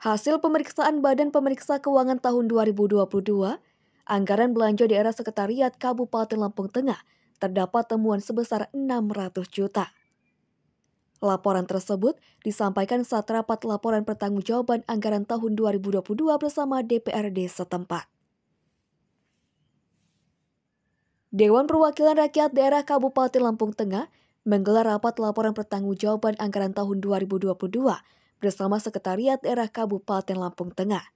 Hasil pemeriksaan Badan Pemeriksa Keuangan tahun 2022, anggaran belanja di era sekretariat Kabupaten Lampung Tengah terdapat temuan sebesar 600 juta. Laporan tersebut disampaikan saat rapat laporan pertanggungjawaban anggaran tahun 2022 bersama DPRD setempat. Dewan Perwakilan Rakyat Daerah Kabupaten Lampung Tengah menggelar rapat laporan pertanggungjawaban anggaran tahun 2022 bersama Sekretariat Daerah Kabupaten Lampung Tengah.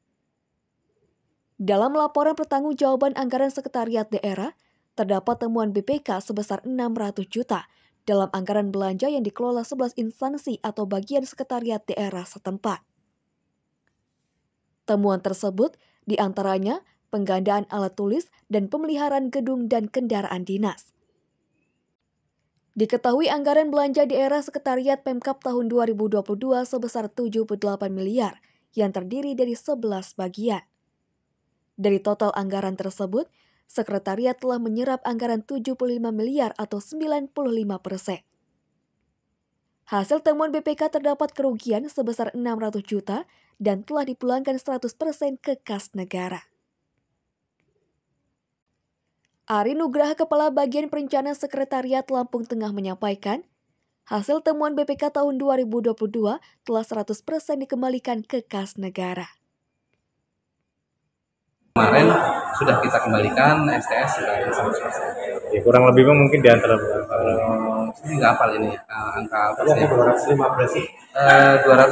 Dalam laporan pertanggungjawaban anggaran Sekretariat Daerah, terdapat temuan BPK sebesar 600 juta dalam anggaran belanja yang dikelola 11 instansi atau bagian Sekretariat Daerah setempat. Temuan tersebut diantaranya penggandaan alat tulis dan pemeliharaan gedung dan kendaraan dinas. Diketahui anggaran belanja di era Sekretariat Pemkap tahun 2022 sebesar 78 miliar yang terdiri dari 11 bagian. Dari total anggaran tersebut, Sekretariat telah menyerap anggaran 75 miliar atau 95 persen. Hasil temuan BPK terdapat kerugian sebesar 600 juta dan telah dipulangkan 100 persen ke kas negara. Ari Nugraha Kepala Bagian Perencanaan Sekretariat Lampung Tengah menyampaikan, hasil temuan BPK tahun 2022 telah 100% dikembalikan ke kas negara. Kemarin sudah kita kembalikan STS sudah 100%. Ya, kurang lebih mungkin di antara uh, Ini nggak hafal ini uh, angka persenya. 215.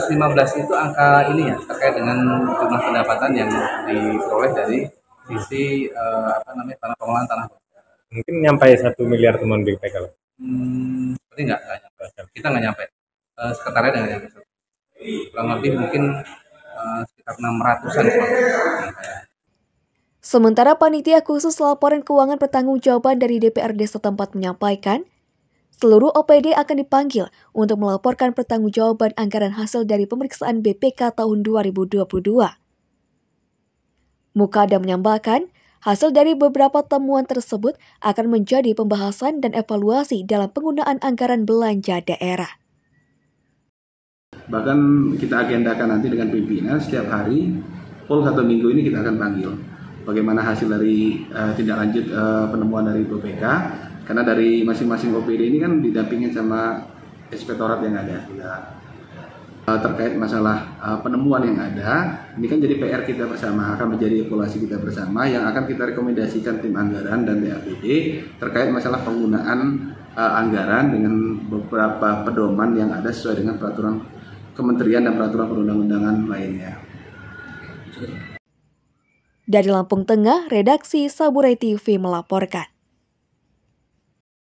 Uh, 215 itu angka ini ya terkait dengan jumlah pendapatan yang diperoleh dari visi uh, eh, apa namanya tanah pengolahan tanah mungkin nyampe satu miliar teman Big Tech kalau hmm, tapi nggak nggak nyampe kita nggak nyampe uh, eh, sekretariat nggak nyampe kurang lebih mungkin uh, sekitar enam ratusan. Sementara panitia khusus laporan keuangan pertanggungjawaban dari DPRD setempat menyampaikan, seluruh OPD akan dipanggil untuk melaporkan pertanggungjawaban anggaran hasil dari pemeriksaan BPK tahun 2022. Mukada menyampaikan hasil dari beberapa temuan tersebut akan menjadi pembahasan dan evaluasi dalam penggunaan anggaran belanja daerah. Bahkan kita agendakan nanti dengan pimpinan setiap hari, full satu minggu ini kita akan panggil. Bagaimana hasil dari uh, tindak lanjut uh, penemuan dari BPK, karena dari masing-masing OPD ini kan didampingin sama inspektorat yang ada. Ya Eh, terkait masalah eh, penemuan yang ada ini kan jadi PR kita bersama akan menjadi evaluasi kita bersama yang akan kita rekomendasikan tim anggaran dan BAPD terkait masalah penggunaan eh, anggaran dengan beberapa pedoman yang ada sesuai dengan peraturan kementerian dan peraturan perundang-undangan lainnya. Dari Lampung Tengah, redaksi Saburai TV melaporkan.